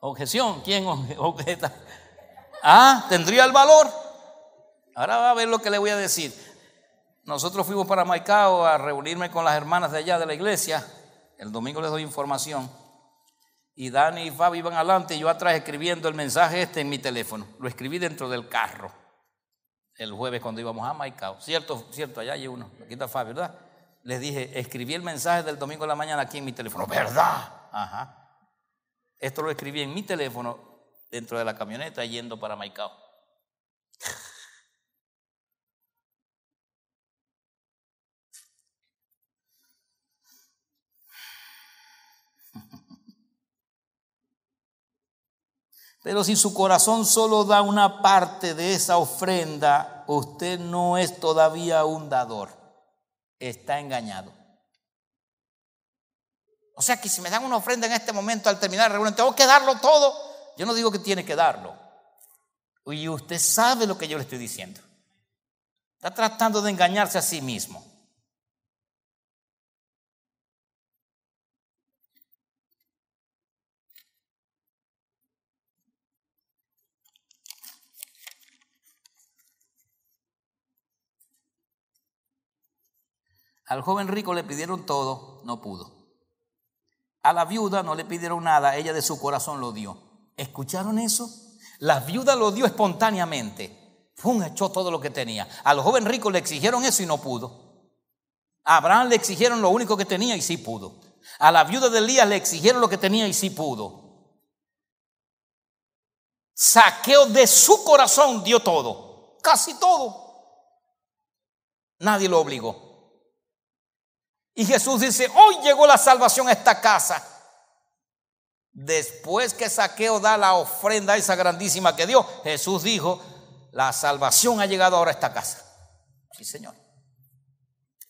Objeción, ¿quién objeta? Ah, ¿tendría el valor? Ahora va a ver lo que le voy a decir. Nosotros fuimos para Maicao a reunirme con las hermanas de allá de la iglesia. El domingo les doy información. Y Dani y Fabi iban adelante y yo atrás escribiendo el mensaje este en mi teléfono. Lo escribí dentro del carro el jueves cuando íbamos a Maicao. Cierto, cierto, allá hay uno, aquí está Fabio, ¿verdad? Les dije, escribí el mensaje del domingo de la mañana aquí en mi teléfono, ¿verdad? Ajá. Esto lo escribí en mi teléfono dentro de la camioneta yendo para Maicao. Pero si su corazón solo da una parte de esa ofrenda, usted no es todavía un dador. Está engañado. O sea que si me dan una ofrenda en este momento al terminar la reunión, tengo que darlo todo. Yo no digo que tiene que darlo. Y usted sabe lo que yo le estoy diciendo. Está tratando de engañarse a sí mismo. Al joven rico le pidieron todo, no pudo. A la viuda no le pidieron nada, ella de su corazón lo dio. ¿Escucharon eso? La viuda lo dio espontáneamente. Pum, echó todo lo que tenía. Al joven rico le exigieron eso y no pudo. A Abraham le exigieron lo único que tenía y sí pudo. A la viuda de Elías le exigieron lo que tenía y sí pudo. Saqueo de su corazón dio todo, casi todo. Nadie lo obligó. Y Jesús dice, hoy llegó la salvación a esta casa. Después que Saqueo da la ofrenda esa grandísima que dio, Jesús dijo, la salvación ha llegado ahora a esta casa. Sí, Señor.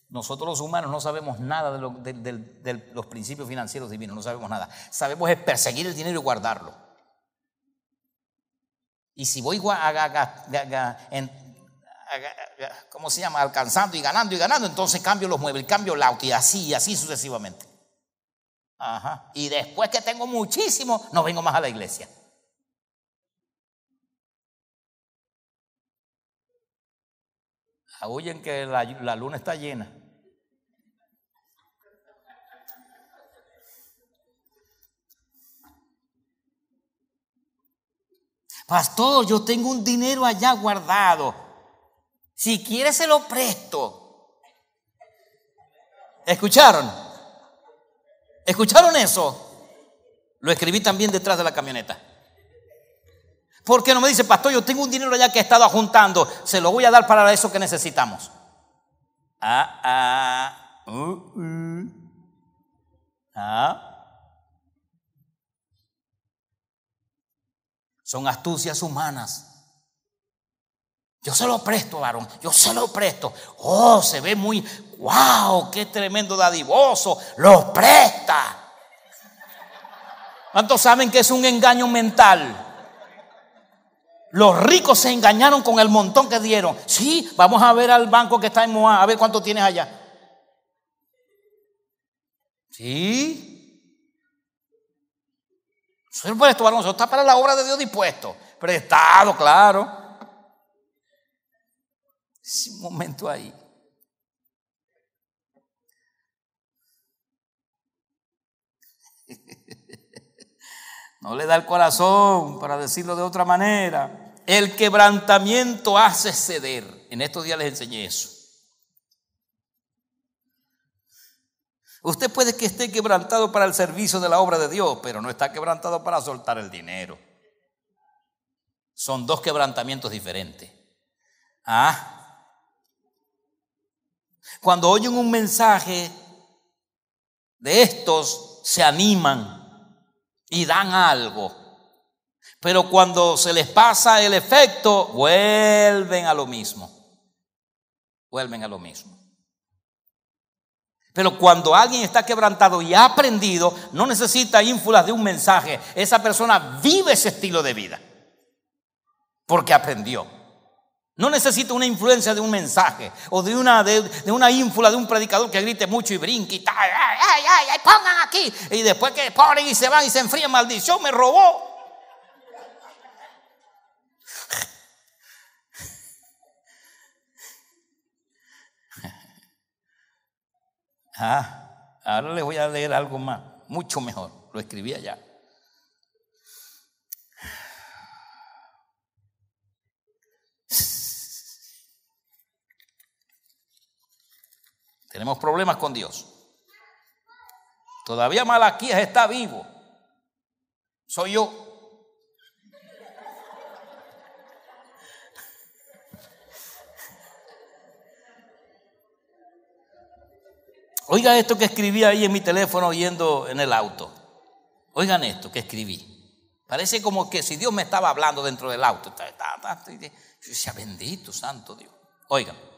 Nosotros los humanos no sabemos nada de, los principios financieros divinos, no sabemos nada. Sabemos es perseguir el dinero y guardarlo. Y si voy a, ¿cómo se llama? Alcanzando y ganando y ganando, entonces cambio los muebles, cambio la y así y así sucesivamente. Ajá. Y después que tengo muchísimo, no vengo más a la iglesia. Huyen que la, la luna está llena. Pastor, yo tengo un dinero allá guardado. Si quiere se lo presto. ¿Escucharon? ¿Escucharon eso? Lo escribí también detrás de la camioneta. Porque no me dice, pastor, yo tengo un dinero allá que he estado juntando, se lo voy a dar para eso que necesitamos. Ah, ah, uh, uh. ah. Son astucias humanas. Yo se lo presto, varón, yo se lo presto. Oh, se ve muy, wow, qué tremendo dadivoso, los presta. ¿Cuántos saben que es un engaño mental? Los ricos se engañaron con el montón que dieron. Sí, vamos a ver al banco que está en Moab, a ver cuánto tienes allá. Sí. Eso es varón, eso está para la obra de Dios dispuesto. Prestado, claro un momento ahí. No le da el corazón, para decirlo de otra manera. El quebrantamiento hace ceder. En estos días les enseñé eso. Usted puede que esté quebrantado para el servicio de la obra de Dios, pero no está quebrantado para soltar el dinero. Son dos quebrantamientos diferentes. Ah, cuando oyen un mensaje de estos, se animan y dan algo. Pero cuando se les pasa el efecto, vuelven a lo mismo. Vuelven a lo mismo. Pero cuando alguien está quebrantado y ha aprendido, no necesita ínfulas de un mensaje. Esa persona vive ese estilo de vida. Porque aprendió. No necesito una influencia de un mensaje o de una, de, una ínfula de un predicador que grite mucho y brinque y tal. pongan aquí. Y después que ponen y se van y se enfrían, maldición, me robó. Ah, ahora les voy a leer algo más, mucho mejor. Lo escribí allá. Tenemos problemas con Dios. Todavía Malaquías está vivo. Soy yo. Oiga esto que escribí ahí en mi teléfono yendo en el auto. Oigan esto que escribí. Parece como que si Dios me estaba hablando dentro del auto. Está, bendito, santo Dios. Oigan.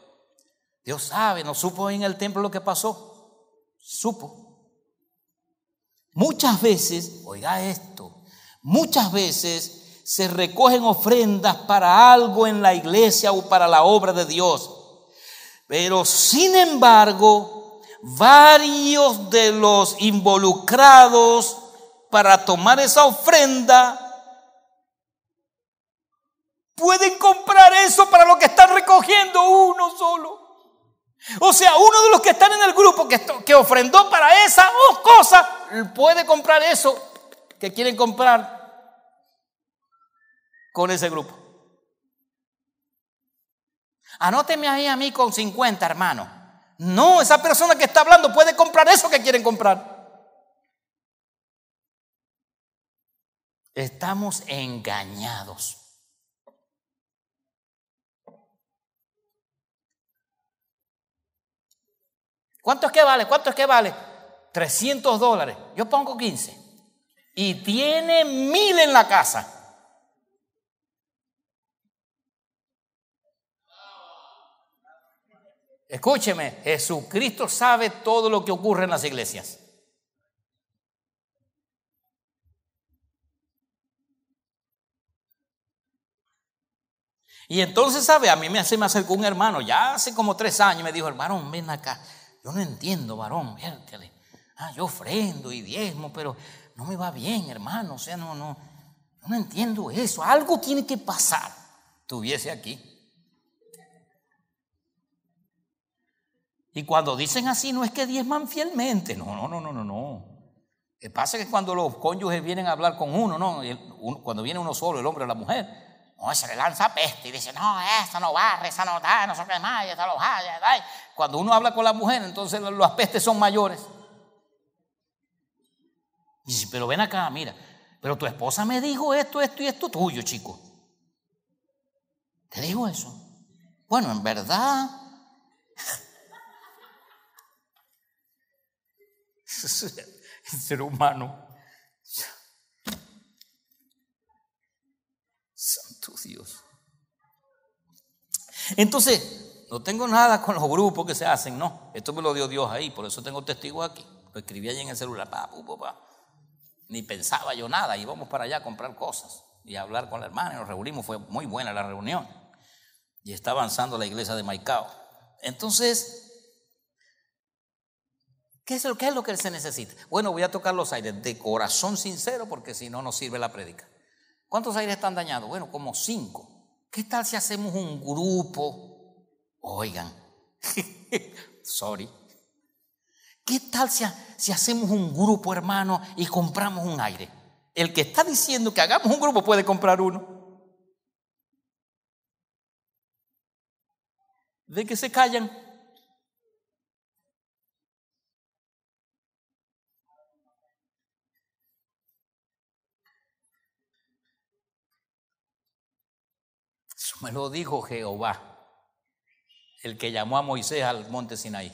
Dios sabe, no supo en el templo lo que pasó. Supo. Muchas veces, oiga esto, muchas veces se recogen ofrendas para algo en la iglesia o para la obra de Dios. Pero sin embargo, varios de los involucrados para tomar esa ofrenda pueden comprar eso para lo que están recogiendo uno solo. O sea, uno de los que están en el grupo que, ofrendó para esa cosa puede comprar eso que quieren comprar con ese grupo. Anóteme ahí a mí con 50, hermano. No, esa persona que está hablando puede comprar eso que quieren comprar. Estamos engañados. ¿Cuánto es que vale? ¿Cuánto es que vale? 300 dólares. Yo pongo 15. Y tiene mil en la casa. Escúcheme, Jesucristo sabe todo lo que ocurre en las iglesias. Y entonces, ¿sabe? A mí me, hace me acercó un hermano, ya hace como tres años, me dijo, hermano, ven acá, yo no entiendo, varón, Ah, yo ofrendo y diezmo, pero no me va bien, hermano. O sea, no, no, no entiendo eso. Algo tiene que pasar. Tuviese aquí. Y cuando dicen así, no es que diezman fielmente. No, no, no, no, no, no. Lo que pasa es que cuando los cónyuges vienen a hablar con uno, no, cuando viene uno solo, el hombre o la mujer, se le lanza peste y dice, no, esa no va esa no da, no sé qué más, esa lo da. Cuando uno habla con la mujer, entonces las pestes son mayores. Y dice, pero ven acá, mira, pero tu esposa me dijo esto, esto y esto tuyo, chico. Te dijo eso. Bueno, en verdad. El ser humano. Entonces, no tengo nada con los grupos que se hacen, no. Esto me lo dio Dios ahí, por eso tengo testigos aquí. Lo escribí allí en el celular, Ni pensaba yo nada, íbamos para allá a comprar cosas y hablar con la hermana y nos reunimos. Fue muy buena la reunión. Y está avanzando la iglesia de Maicao. Entonces, ¿Qué es, lo, que se necesita? Bueno, voy a tocar los aires de corazón sincero porque si no, no sirve la prédica. ¿Cuántos aires están dañados? Bueno, como cinco. ¿Qué tal si hacemos un grupo? Oigan, sorry. ¿Qué tal si, hacemos un grupo, hermano, y compramos un aire? El que está diciendo que hagamos un grupo puede comprar uno. ¿De qué se callan? Me lo dijo Jehová, el que llamó a Moisés al monte Sinaí.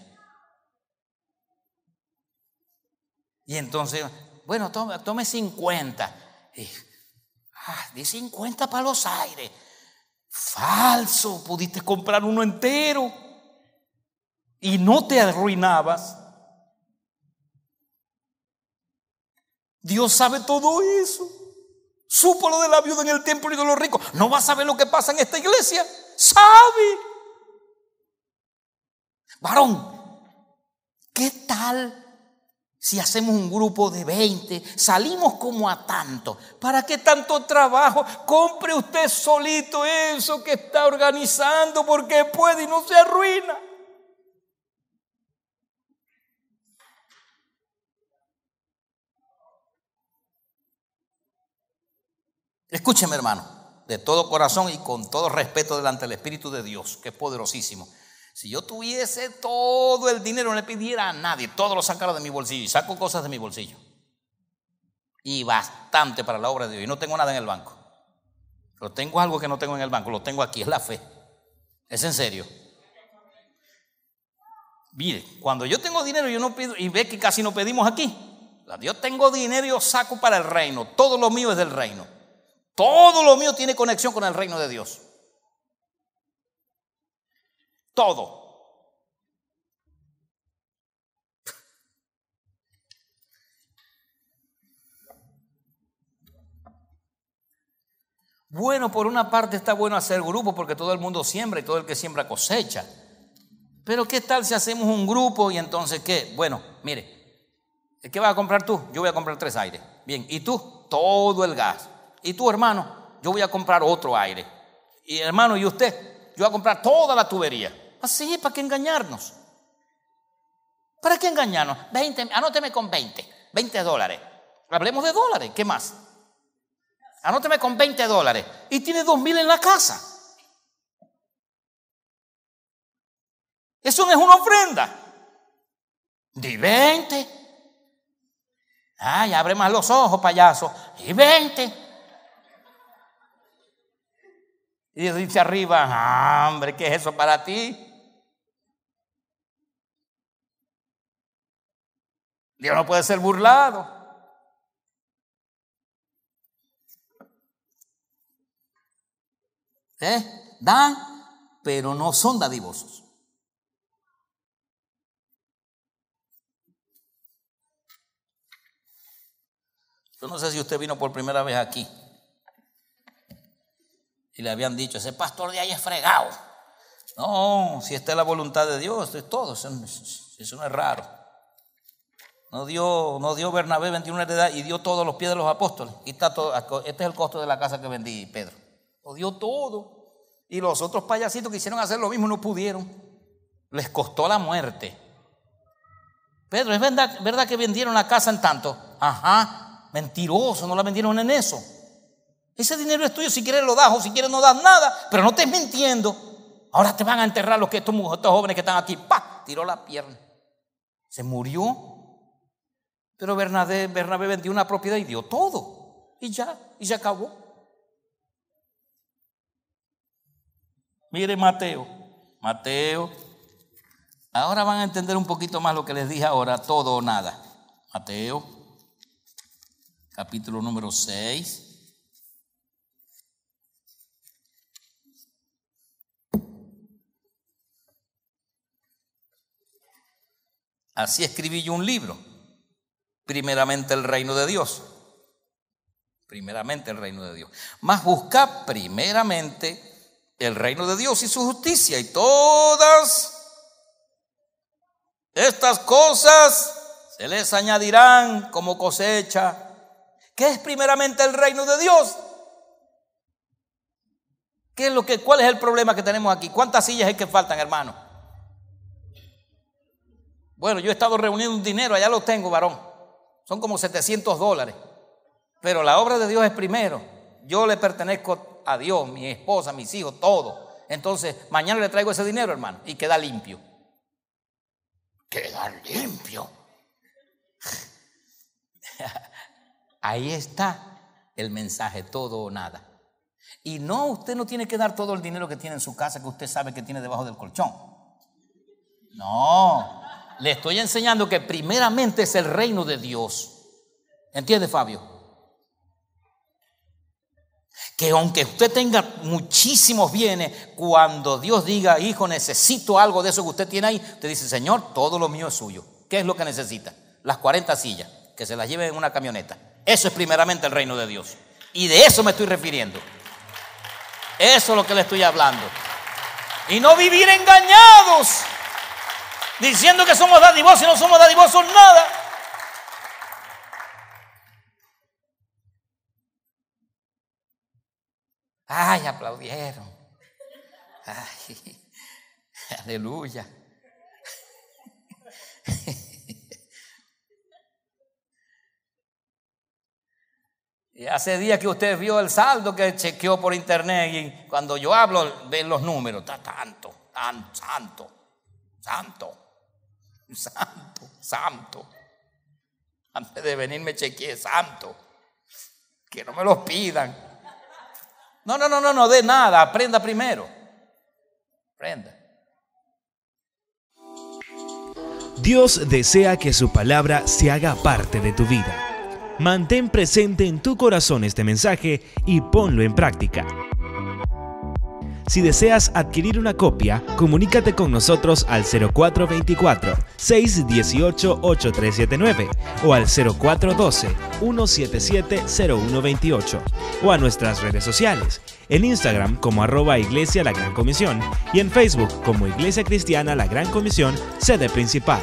Y entonces, bueno, tome, tome 50. Y, ah, di 50 para los aires. Falso, pudiste comprar uno entero y no te arruinabas. Dios sabe todo eso. Supo lo de la viuda en el templo y de los ricos. No va a saber lo que pasa en esta iglesia. Sabe. Varón, ¿qué tal si hacemos un grupo de 20, salimos como a tanto. ¿Para qué tanto trabajo? Compre usted solito eso que está organizando porque puede y no se arruina. Escúcheme, hermano, de todo corazón y con todo respeto delante del Espíritu de Dios, que es poderosísimo. Si yo tuviese todo el dinero, no le pidiera a nadie, todo lo sacara de mi bolsillo y saco cosas de mi bolsillo. Y bastante para la obra de Dios. Y no tengo nada en el banco. Lo tengo algo que no tengo en el banco, lo tengo aquí, es la fe. Es en serio. Mire, cuando yo tengo dinero, yo no pido, y ve que casi no pedimos aquí. Yo tengo dinero, yo saco para el reino, todo lo mío es del reino. Todo lo mío tiene conexión con el reino de Dios. Todo. Bueno, por una parte está bueno hacer grupo porque todo el mundo siembra y todo el que siembra cosecha. Pero ¿qué tal si hacemos un grupo y entonces qué? Bueno, mire, ¿qué vas a comprar tú? Yo voy a comprar tres aires. Bien, ¿y tú? Todo el gas y tú, hermano, yo voy a comprar otro aire. Y hermano, y usted, yo voy a comprar toda la tubería. Así, ¿para qué engañarnos? ¿Para qué engañarnos? 20, anóteme con 20, 20 dólares. Hablemos de dólares, ¿qué más? Anóteme con 20 dólares. Y tiene 2 mil en la casa. Eso no es una ofrenda. Di 20. Ay, abre más los ojos, payaso. Y 20. Y dice arriba, ah, hombre, ¿qué es eso para ti? Dios no puede ser burlado. ¿Eh? Dan, pero no son dadivosos. Yo no sé si usted vino por primera vez aquí. Y le habían dicho, ese pastor de ahí es fregado. No, si esta es la voluntad de Dios, es todo, eso, no es raro. No dio, no dio Bernabé 21 heredad y dio todos los pies de los apóstoles. Y está todo, este es el costo de la casa que vendí, Pedro. Lo dio todo. Y los otros payasitos quisieron hacer lo mismo, no pudieron. Les costó la muerte. Pedro, ¿es verdad, verdad que vendieron la casa en tanto? Ajá, mentiroso, no la vendieron en eso. Ese dinero es tuyo, si quieres lo das o si quieres no das nada, pero no estés mintiendo. Ahora te van a enterrar los que estos, estos jóvenes que están aquí. ¡Pah! Tiró la pierna. Se murió. Pero Bernabé, Bernabé vendió una propiedad y dio todo. Y ya, y se acabó. Mire Mateo, Mateo. Ahora van a entender un poquito más lo que les dije ahora, todo o nada. Mateo, capítulo número 6. Así escribí yo un libro. Primeramente el reino de Dios. Primeramente el reino de Dios. Más busca primeramente el reino de Dios y su justicia. Y todas estas cosas se les añadirán como cosecha. ¿Qué es primeramente el reino de Dios? ¿Qué es lo que, ¿Cuál es el problema que tenemos aquí? ¿Cuántas sillas es que faltan, hermano? Bueno, yo he estado reuniendo un dinero, allá lo tengo, varón. Son como 700 dólares. Pero la obra de Dios es primero. Yo le pertenezco a Dios, mi esposa, mis hijos, todo. Entonces, mañana le traigo ese dinero, hermano, y queda limpio. Queda limpio. Ahí está el mensaje, todo o nada. Y no, usted no tiene que dar todo el dinero que tiene en su casa, que usted sabe que tiene debajo del colchón. No. Le estoy enseñando que primeramente es el reino de Dios. ¿Entiende, Fabio? Que aunque usted tenga muchísimos bienes, cuando Dios diga, hijo, necesito algo de eso que usted tiene ahí, te dice, Señor, todo lo mío es suyo. ¿Qué es lo que necesita? Las 40 sillas, que se las lleve en una camioneta. Eso es primeramente el reino de Dios. Y de eso me estoy refiriendo. Eso es lo que le estoy hablando. Y no vivir engañados diciendo que somos dadivosos y no somos dadivosos nada. Ay, aplaudieron. Ay, aleluya. Y hace días que usted vio el saldo que chequeó por internet y cuando yo hablo ven los números, está tanto, tanto, santo, santo. Santo, santo. Antes de venir me chequeé, santo. Que no me lo pidan. No, no, no, no, no, de nada. Aprenda primero. Aprenda. Dios desea que su palabra se haga parte de tu vida. Mantén presente en tu corazón este mensaje y ponlo en práctica. Si deseas adquirir una copia, comunícate con nosotros al 0424-618-8379 o al 0412-177-0128 o a nuestras redes sociales, en Instagram como arroba Iglesia La Gran Comisión y en Facebook como Iglesia Cristiana La Gran Comisión, sede principal.